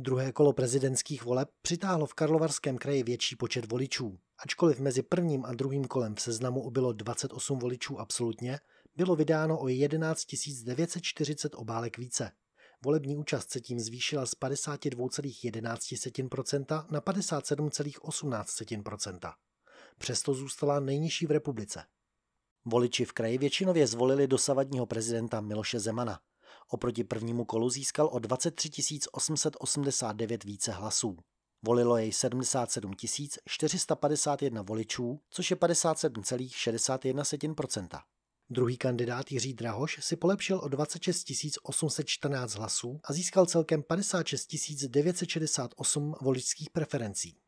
Druhé kolo prezidentských voleb přitáhlo v Karlovarském kraji větší počet voličů. Ačkoliv mezi prvním a druhým kolem v seznamu ubylo 28 voličů absolutně, bylo vydáno o 11 940 obálek více. Volební účast se tím zvýšila z 52,11% na 57,18%. Přesto zůstala nejnižší v republice. Voliči v kraji většinově zvolili dosavadního prezidenta Miloše Zemana. Oproti prvnímu kolu získal o 23 889 více hlasů. Volilo jej 77 451 voličů, což je 57,61%. Druhý kandidát Jiří Drahoš si polepšil o 26 814 hlasů a získal celkem 56 968 voličských preferencí.